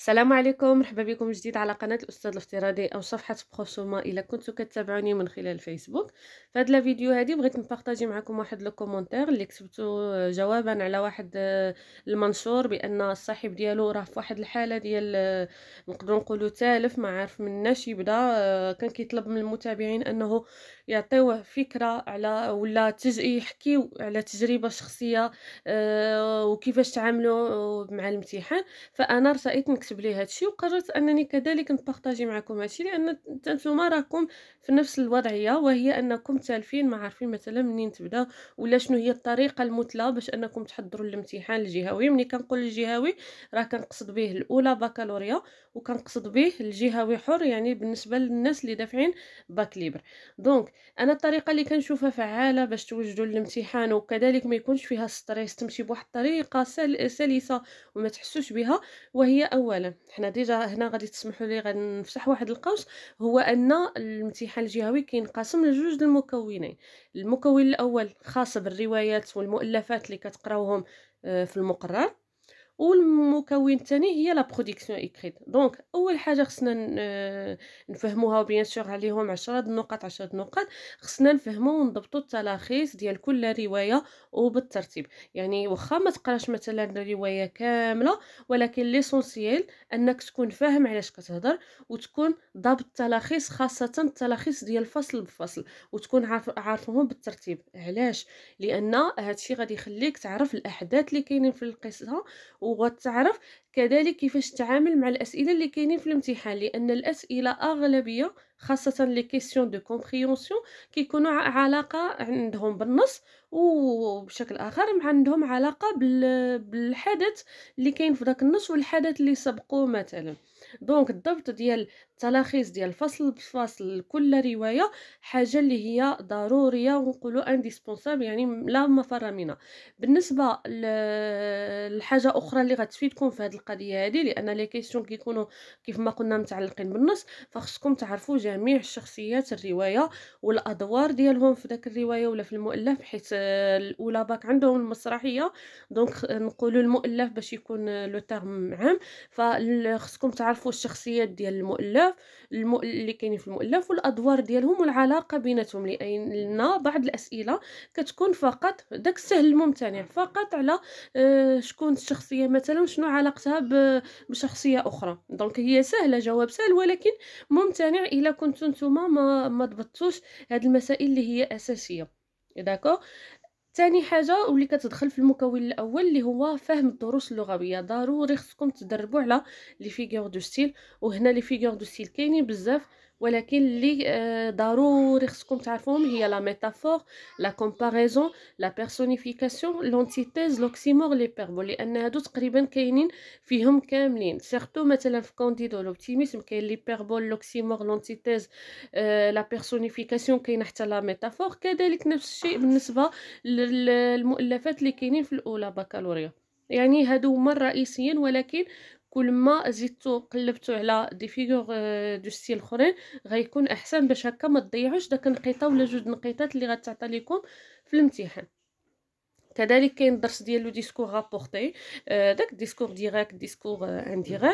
السلام عليكم مرحبا بكم جديد على قناة الأستاذ الافتراضي أو صفحة بخصومة إلا كنتو كتابعوني من خلال الفيسبوك فهاد لا فيديو هادي بغيت نبارطاجي معكم واحد لو كومونتير اللي كتبتو جوابا على واحد آه، المنشور بأن الصاحب ديالو راه في واحد الحالة ديال آه، نقدر نقولوا تالف ما عارف مناش يبدا آه، كان كيطلب من المتابعين أنه يعطيوه فكرة على ولا تج... يحكيو على تجربة شخصية وكيفاش تعاملوا مع الامتحان فأنا رسائت كنكتب ليه هادشي وقررت انني كذلك نبارطاجي معكم هادشي لان نتوما راكم في نفس الوضعيه وهي انكم تالفين ما عارفين مثلا منين تبدا ولا شنو هي الطريقه المثلى باش انكم تحضروا الامتحان الجهوي ملي كنقول الجهوي راه كنقصد به الاولى بكالوريا وكنقصد به الجهوي حر يعني بالنسبه للناس اللي دافعين باك ليبر دونك انا الطريقه اللي كنشوفها فعاله باش توجدوا الامتحان وكذلك ما يكونش فيها ستريس تمشي بواحد الطريقه سلسه وما تحسوش بها وهي اولا اولا حنا ديجا هنا غادي تسمحوا لي غنفتح واحد القوس هو ان الامتحان الجهوي كينقسم لجوج المكونين المكون الاول خاص بالروايات والمؤلفات اللي كتقراوهم آه، في المقرر والمكون الثاني هي لا برودكسيون ايكريت دونك اول حاجه خصنا نفهموها بيان سور عليهم 10 نقط 10 نقط خصنا نفهمو ونضبطوا التلخيص ديال كل روايه وبالترتيب يعني واخا ما تقراش مثلا روايه كامله ولكن ليسونسييل انك تكون فاهم علاش كتهضر وتكون ضابط التلخيص خاصه التلخيص ديال فصل بفصل وتكون عارفهم بالترتيب علاش لان هادشي غادي يخليك تعرف الاحداث اللي كاينين في القصه وغتعرف كذلك كيفاش تتعامل مع الاسئله اللي كاينين في الامتحان لان الاسئله اغلبيه خاصه لي كيسيون دو كومبريونسيون كيكونوا علاقه عندهم بالنص وبشكل اخر عندهم علاقه بالحدث اللي كاين في داك النص والحدث اللي سبقوه مثلا دونك الضبط ديال التلاخيص ديال فصل بفصل كل روايه حاجه اللي هي ضروريه ونقولوا انديسبونسابل يعني لا مفر منها بالنسبه للحاجه اخرى اللي غتفيدكم في هذه القضيه هذه لان لي كيسيون كيكونوا كيف ما قلنا متعلقين بالنص فخصكم تعرفوا جميع الشخصيات الروايه والادوار ديالهم في داك الروايه ولا في المؤلف حيت الاولى باك عندهم المسرحيه دونك نقولوا المؤلف باش يكون لو تيرم عام فخصكم تعرفوا نعرفوا الشخصيات ديال المؤلف المؤ... اللي كاينين في المؤلف والادوار ديالهم والعلاقه بيناتهم لان بعض الاسئله كتكون فقط داك السهل الممتنع فقط على آه، شكون الشخصيه مثلا شنو علاقتها ب... بشخصيه اخرى دونك هي سهله جواب سهل ولكن ممتنع الا كنتو نتوما ما ما ضبطتوش هاد المسائل اللي هي اساسيه داكو ثاني حاجه واللي كتدخل في المكون الاول اللي هو فهم الدروس اللغويه ضروري خصكم تدربوا على لي فيغور دو ستيل وهنا لي فيغور دو ستيل كاينين بزاف ولكن اللي آه، ضروري خصكم تعرفوهم هي لا ميتافور لا كومباريزون لا بيرسونيفيكاسيون لونتيتيز لوكسيمور لي بيربول لان هادو تقريبا كاينين فيهم كاملين سيرتو مثلا في كونديدو لوبتيميزم كاين لي بيربول لوكسيمور لونتيتيز لا بيرسونيفيكاسيون كاين حتى لا ميتافور كذلك نفس الشيء بالنسبه للمؤلفات اللي كاينين في الاولى بكالوريا يعني هادو هما الرئيسيين ولكن كل ما زدتو قلبتو على دي فيغور آه، دو ستيل اخرين غيكون احسن باش هكا ما تضيعوش داك النقيطه ولا جوج نقيطات اللي غتعطى لكم في الامتحان كذلك كاين درس لو ديسكور رابورتي آه، داك ديسكور ديريكت ديسكور انديريكت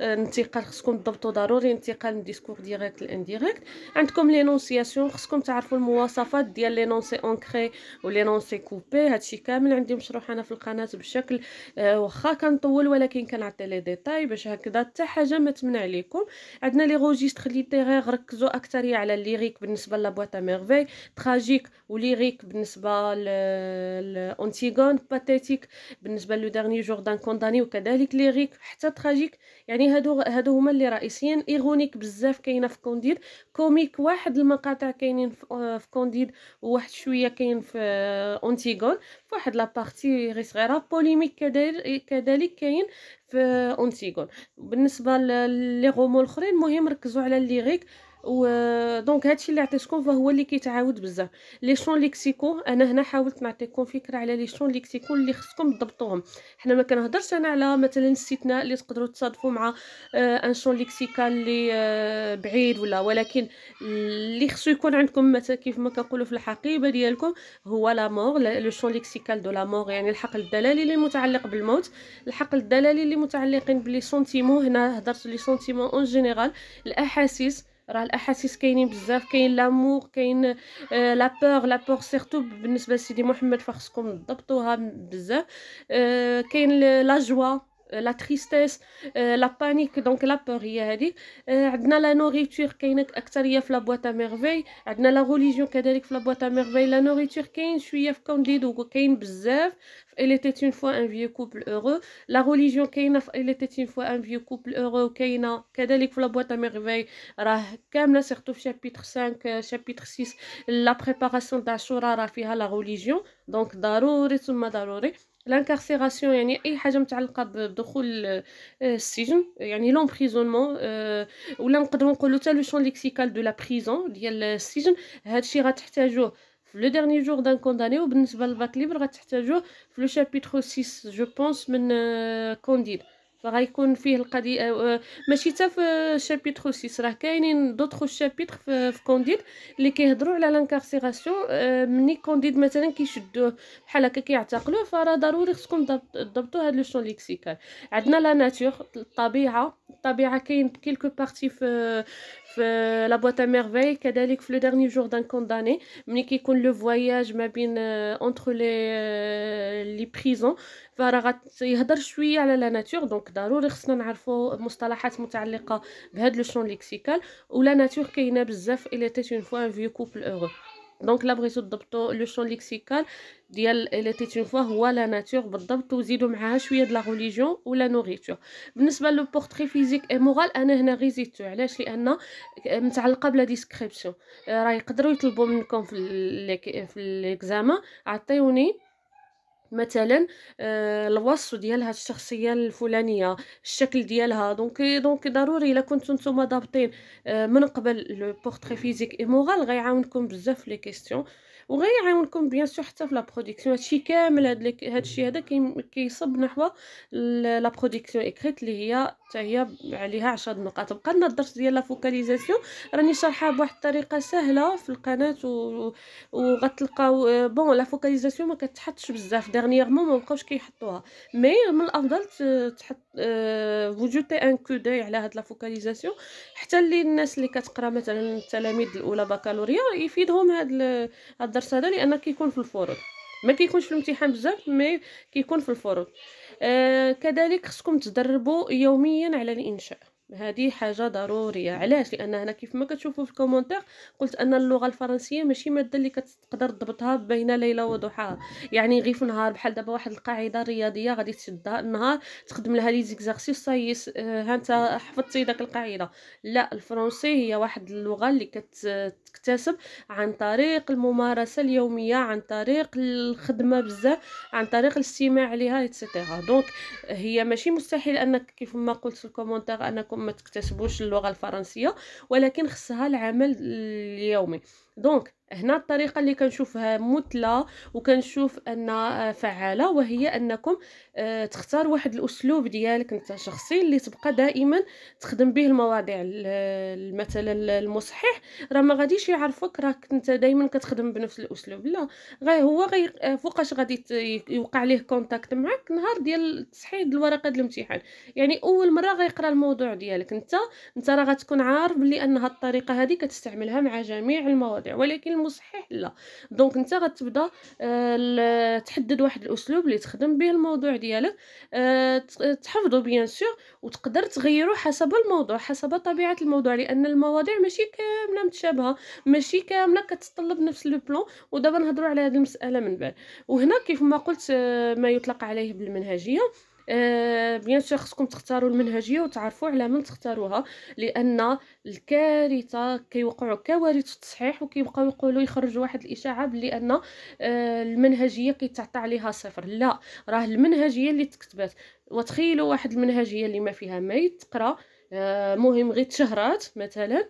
آه، آه، الانتقال خصكم تضبطوا ضروري انتقال من ديسكور ديريكت لانديريكت عندكم لينونسياسيون خصكم تعرفوا المواصفات ديال لينونسي اونكري ولينونسي كوبي هادشي كامل عندي مشروح انا في القناه بشكل واخا كنطول ولكن كنعطي لي ديتاي باش هكذا حتى حاجه ما تمنع عليكم عندنا لي روجيستر ليتيرير ركزوا اكثر على الليريك بالنسبه بواتا ميرفي تراجيك وليريك بالنسبه ل انتيغون باتيتيك بالنسبه لو دارني جور دان كونداني وكذلك ليريك حتى تراجيك يعني هادو هادو هما اللي رئيسيين ايغونيك بزاف كاينه في كونديد كوميك واحد المقاطع كاينين آه، في كونديد وواحد شويه كاين في اونتيغون آه، واحد لابارتي غي صغيره بوليميك كذلك كاين في انتيغون بالنسبه لي غومو الاخرين المهم ركزوا على الليريك و دونك هادشي اللي عطيتكم فهو اللي كيتعاود بزاف لي شون ليكسيكو انا هنا حاولت نعطيكم فكره على لي شون ليكسيكو اللي خصكم تضبطوهم حنا ما كنهضرش انا على مثلا استثناء اللي تقدروا تصادفوا مع آه، ان شون ليكسيكال اللي آه، بعيد ولا ولكن اللي خصو يكون عندكم مثلا كيف ما كنقولوا في الحقيبه ديالكم هو لا مور لو شون ليكسيكال دو لا مور يعني الحقل الدلالي اللي متعلق بالموت الحقل الدلالي اللي متعلقين بلي سونتيمون هنا هضرت لي سونتيمون اون جينيرال الاحاسيس راه الاحاسيس كاينين بزاف كاين لامور كاين آه لا بور لا بور سيرتو بالنسبه لسيدي محمد فخصكم تضبطوها بزاف آه كاين لا جوا Euh, la tristesse, euh, la panique, donc la peur, il y a euh, la nourriture qui est plus dans la boîte à merveilles. On a la religion qui est plus dans la boîte à merveilles. La nourriture qui est plus dans la boîte à merveilles, donc Elle était une fois un vieux couple heureux. La religion qui était une fois un vieux couple heureux, qui est plus dans la boîte à merveilles. On a tout surtout le chapitre 5, le chapitre 6, la préparation de la il la religion. Donc, c'est important, c'est لانكارسيراسيون يعني اي حاجه متعلقه بدخول آه، السجن يعني لومبريزونمون آه، ولا نقدروا نقولوا حتى لو شون ليكسيكال دو لا بريزون ديال السجن هادشي غتحتاجوه في لو ديرني جور دان كونداني وبالنسبه للباك ليبر غتحتاجوه في لو شابيتر 6 جو بونس من كونديد آه، فغيكون فيه القضيه أه، ماشي حتى في شابيتر 6 راه كاينين دوطخ شابيتر في, في كونديد اللي كيهضروا على لانكارسيغاسيون أه، مني كونديد مثلا كيشدوه بحال هكا كيعتقلوه فراه ضروري خصكم تضبطوا هاد لو شون ليكسيكال عندنا لا ناتور الطبيعه الطبيعه كاين كيلكو بارتي في في لا بواط ميرفي كذلك في لو ديرني جور دان كونداني ملي كيكون لو فواياج ما بين اونتر لي لي بريزون فراه غيهضر شويه على لا ناتور دونك ضروري خصنا نعرفوا مصطلحات متعلقه بهذا لو شون ليكسيكال ولا ناتور كاينه بزاف الا تيت اون فوا ان فيو كوبل اورو دونك لا بغيتو تضبطوا لو شون ليكسيكال ديال لاتيت اون فوا هو لا ناتور بالضبط وزيدوا معاها شويه ديال لا ريليجيون ولا نوريتور بالنسبه لو بورتري فيزيك اي مورال انا هنا غيزيتو علاش لان متعلقه بلا ديسكريبسيون راه يقدروا يطلبوا منكم في في ليكزاما عطيوني مثلا آه، الوصف ديال هاد الشخصيه الفلانيه الشكل ديالها دونك دونك ضروري الا كنتو نتوما ضابطين آه، من قبل لو بورتري فيزيك مورال غيعاونكم بزاف لي كيسيون وغيعاونكم بيان سور حتى في لا برودكسيون هادشي كامل هاد هادشي هذا كيصب نحو لا برودكسيون اكريت اللي هي حتى هي عليها 10 نقاط بقى لنا الدرس ديال لا فوكاليزاسيون راني شارحه بواحد الطريقه سهله في القناه و... وغتلقاو بون لا فوكاليزاسيون ما كتحطش بزاف ديرنييرمون ما بقاوش كيحطوها مي من الافضل تحط فوجوتي ان كوداي على هاد لا فوكاليزاسيون حتى اللي الناس اللي كتقرا مثلا التلاميذ الاولى بكالوريا يفيدهم هاد هاد الدرس هذا لان كيكون في الفروض ما كيكونش في الامتحان بزاف مي كيكون في الفروض آه كذلك خصكم تدربوا يوميا على الانشاء هذه حاجه ضروريه علاش لان هنا كيف ما كتشوفوا في الكومونتير قلت ان اللغه الفرنسيه ماشي ماده اللي كتقدر تضبطها بين ليله وضحاها يعني غير في نهار بحال دابا واحد القاعده الرياضيه غادي تشدها النهار تخدم لها لي زيكزارسيس صاي ها انت حفظتي داك القاعده لا الفرنسي هي واحد اللغه اللي كتكتسب عن طريق الممارسه اليوميه عن طريق الخدمه بزاف عن طريق الاستماع ليها ايتترا دونك هي ماشي مستحيل انك كيف ما قلت في الكومونتير انكم ما تكتسبوش اللغه الفرنسيه ولكن خصها العمل اليومي دونك هنا الطريقه اللي كنشوفها مثلى وكنشوف ان آه، فعاله وهي انكم آه، تختار واحد الاسلوب ديالك انت شخصي اللي تبقى دائما تخدم به المواضيع مثلا المصحح راه ما غاديش يعرفك راك انت دائما كتخدم بنفس الاسلوب لا غير هو غير آه، فوقاش غادي يوقع ليه كونتاكت معك نهار ديال تصحيح الورقه ديال الامتحان يعني اول مره غيقرا الموضوع ديالك انت انت راه غتكون عارف بلي ان هاد الطريقه هذه كتستعملها مع جميع المواضيع المواضيع ولكن المصحح لا دونك انت غتبدا آه تحدد واحد الاسلوب اللي تخدم به الموضوع ديالك آه تحفظه بيان سور وتقدر تغيره حسب الموضوع حسب طبيعه الموضوع لان المواضيع ماشي كامله متشابهه ماشي كامله كتطلب نفس لو بلون ودابا نهضروا على هذه المساله من بعد وهنا كيف ما قلت آه، ما يطلق عليه بالمنهجيه آه، بيان سور خصكم تختاروا المنهجيه وتعرفوا على من تختاروها لان الكارثه كيوقعوا كوارث التصحيح وكيبقاو يقولوا يخرجوا واحد الاشاعه بلي ان آه، المنهجيه كيتعطى عليها صفر لا راه المنهجيه اللي تكتبات وتخيلوا واحد المنهجيه اللي ما فيها ما يتقرا آه، مهم غير تشهرات مثلا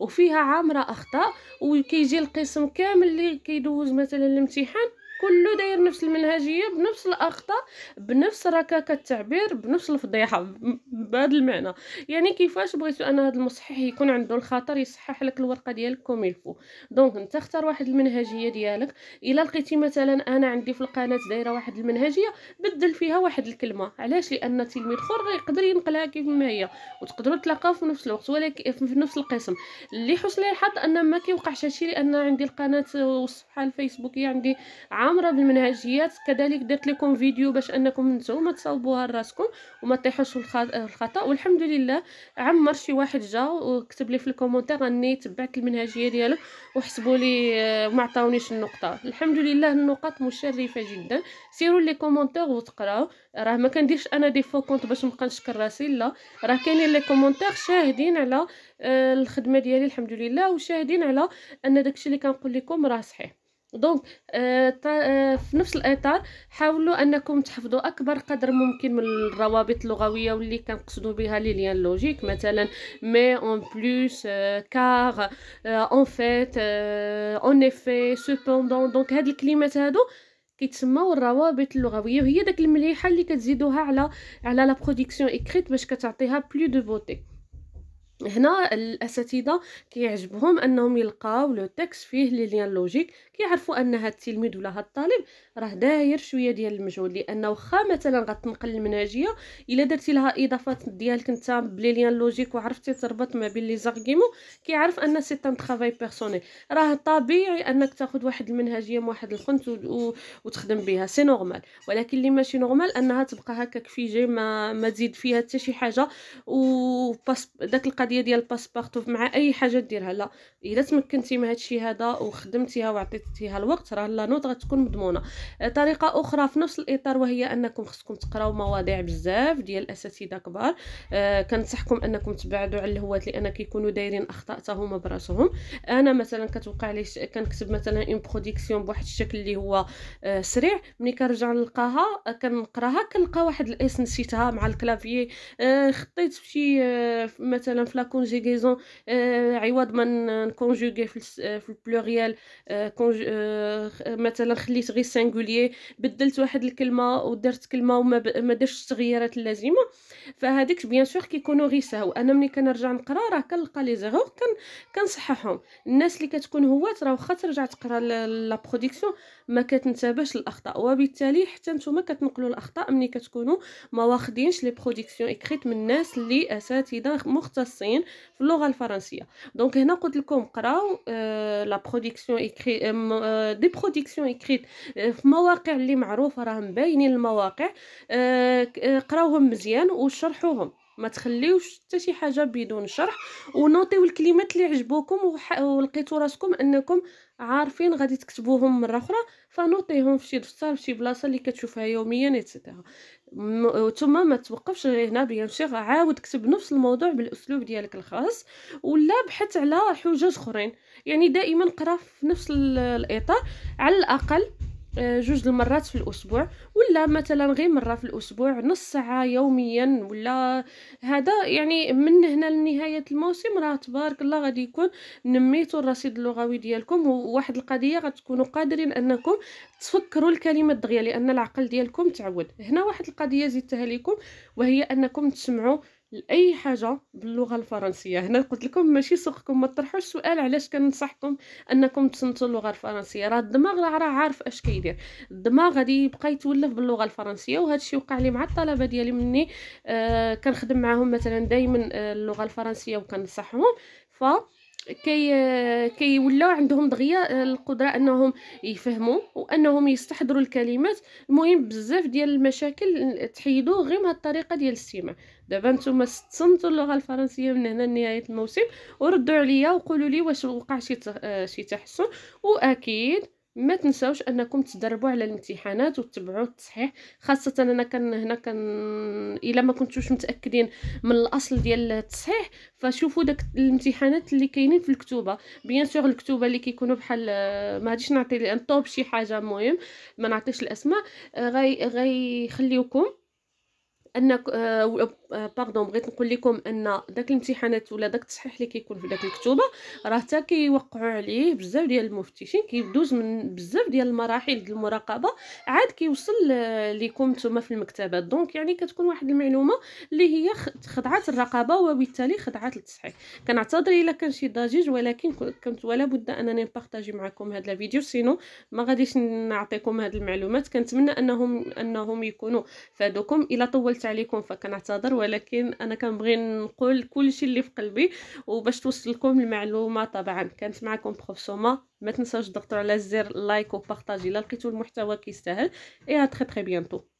وفيها عامره اخطاء وكيجي القسم كامل اللي كيدوز مثلا الامتحان كله داير نفس المنهجيه بنفس الاخطاء بنفس ركاكه التعبير بنفس الفضيحه بهذا المعنى يعني كيفاش بغيتو ان هذا المصحح يكون عنده الخاطر يصحح لك الورقه ديالك كوم يلفو دونك انت اختار واحد المنهجيه ديالك الا لقيتي مثلا انا عندي في القناه دايره واحد المنهجيه بدل فيها واحد الكلمه علاش لان تلميذ اخر يقدر ينقلها كيف ما هي وتقدروا تلاقاو في نفس الوقت ولكن في نفس القسم اللي حسن الحظ ان ما كيوقعش هادشي لان عندي القناه والصفحه الفيسبوكيه عندي عامره بالمنهجيات كذلك درت لكم فيديو باش انكم نتوما تصاوبوها لراسكم وما في الخطا والحمد لله عمر شي واحد جا وكتب لي في الكومونتير راني تبعت المنهجيه ديالو وحسبوا لي آه، ما عطاونيش النقطه الحمد لله النقط مشرفه جدا سيروا لي كومونتير وتقراو راه ما كنديرش انا دي فو كونت باش نبقى نشكر راسي لا راه كاينين لي كومونتير شاهدين على آه، الخدمه ديالي الحمد لله وشاهدين على ان داكشي اللي كنقول لكم راه صحيح دونك آه آه في نفس الاطار حاولوا انكم تحفظوا اكبر قدر ممكن من الروابط اللغويه واللي كنقصدوا بها لي ليان لوجيك مثلا مي اون بلوس كار اون فيت اون افي سوبوندون دونك هاد الكلمات هادو كيتسماو الروابط اللغويه وهي داك المليحه اللي كتزيدوها على على لا برودكسيون اكريت باش كتعطيها بلو دو بوتي هنا الاساتذه كيعجبهم انهم يلقاو لو تيكست فيه لي ليان لوجيك كيعرفوا ان هاد التلميذ ولا هاد الطالب راه داير شويه ديال المجهود لانه واخا مثلا غتنقل المنهجيه الا درتي لها اضافات ديالك انت بلي ليان لوجيك وعرفتي تربط ما بين لي زارغيمو كيعرف ان سي تان طرافاي بيرسونيل راه طبيعي انك تاخذ واحد المنهجيه من واحد الخنت و... وتخدم بها سي نورمال ولكن اللي ماشي نورمال انها تبقى هكاك فيجي ما ما تزيد فيها حتى شي حاجه و داك القضيه ديال الباسبورت مع اي حاجه ديرها لا الا تمكنتي من هادشي هذا وخدمتيها وعطيتي ديتيها الوقت راه لا نوت غتكون مضمونه آه، طريقه اخرى في نفس الاطار وهي انكم خصكم تقراو مواضيع بزاف ديال الاساتذه كبار أه كنصحكم انكم تبعدوا على الهوات لان كيكونوا دايرين اخطاء حتى هما براسهم انا مثلا كتوقع لي كنكتب مثلا اون بروديكسيون بواحد الشكل اللي هو آه، سريع ملي كنرجع نلقاها آه، كنقراها كنلقى واحد الاس نسيتها مع الكلافيي أه خطيت شي مثلا في لا كونجيغيزون عوض ما نكونجوغي في البلوريال كونجيغي آه، مثلا خليت غير سانغولي بدلت واحد الكلمه ودرت كلمه وما ب... ما درتش التغييرات اللازمه فهذيك بيان سور كيكونوا غير ساهو انا ملي كنرجع نقرا راه كنلقى لي زيرور كن كنصححهم الناس اللي كتكون هوات راه واخا ترجع تقرا لا برودكسيون ما كتنتبهش الاخطاء وبالتالي حتى نتوما كتنقلوا الاخطاء ملي كتكونوا ما واخدينش لي برودكسيون اكريت من الناس اللي اساتذه مختصين في اللغه الفرنسيه دونك هنا قلت لكم قراو لا برودكسيون اكري دي برودكسيون اكريت في مواقع اللي معروفه راهم باينين المواقع آه، آه، قراوهم مزيان وشرحوهم ما تخليوش حتى شي حاجه بدون شرح ونوطيو الكلمات اللي عجبوكم ولقيتو راسكم انكم عارفين غادي تكتبوهم مره اخرى فنوطيهم في شي دفتر في شي بلاصه اللي كتشوفها يوميا اتسيتيرا ثم ما توقفش غير هنا بيان عاود كتب نفس الموضوع بالاسلوب ديالك الخاص ولا بحث على حجج اخرين يعني دائما قرا في نفس الاطار على الاقل آه، جوج المرات في الاسبوع ولا مثلا غير مره في الاسبوع نص ساعه يوميا ولا هذا يعني من هنا لنهايه الموسم راه تبارك الله غادي يكون نميتوا الرصيد اللغوي ديالكم وواحد القضيه غتكونوا قادرين انكم تفكروا الكلمات دغيا لان العقل ديالكم تعود هنا واحد القضيه زدتها لكم وهي انكم تسمعوا لاي حاجه باللغه الفرنسيه هنا قلت لكم ماشي سوقكم ما تطرحوش سؤال علاش كننصحكم انكم تسنتوا اللغه الفرنسيه راه الدماغ راه عارف اش كيدير الدماغ غادي يبقى يتولف باللغه الفرنسيه وهذا الشيء وقع لي مع الطلبه ديالي مني آه كنخدم معاهم مثلا دائما آه، اللغه الفرنسيه وكنصحهم ف كي كيولاو عندهم دغيا آه، القدره انهم يفهموا وانهم يستحضروا الكلمات المهم بزاف ديال المشاكل تحيدو غير من الطريقه ديال الاستماع دابا نتوما استنتوا اللغه الفرنسيه من هنا لنهايه الموسم وردوا عليا وقولوا لي واش وقع شي آه، شي تحسن واكيد ما تنساوش انكم تدربوا على الامتحانات وتتبعوا التصحيح خاصه انا كان هنا كان الا ما كنتوش متاكدين من الاصل ديال التصحيح فشوفوا داك الامتحانات اللي كاينين في الكتوبه بيان سور الكتوبه اللي كيكونوا بحال ما غاديش نعطي لان طوب شي حاجه مهم ما نعطيش الاسماء غي غيخليوكم انك آه، باردون آه، بغيت نقول لكم ان داك الامتحانات ولا داك التصحيح اللي كيكون في داك الكتوبه راه حتى كيوقعوا عليه بزاف ديال المفتشين كيدوز من بزاف ديال المراحل ديال المراقبه عاد كيوصل آه، ليكم نتوما في المكتبات دونك يعني كتكون واحد المعلومه اللي هي خضعات الرقابه وبالتالي خضعات التصحيح كنعتذر الا كان شي ضجيج ولكن كنت ولا بد انني نبارطاجي معكم هذا الفيديو سينو ما غاديش نعطيكم هذه المعلومات كنتمنى انهم انهم يكونوا فادوكم الا طولت عليكم فكنعتذر ولكن انا كنبغي نقول كلشي اللي في قلبي وباش توصل لكم المعلومه طبعا كانت معكم بروف سوما ما تنساوش تضغطوا على زر لايك وبارطاجي الا لقيتوا المحتوى كيستاهل اي تري تري بيانتو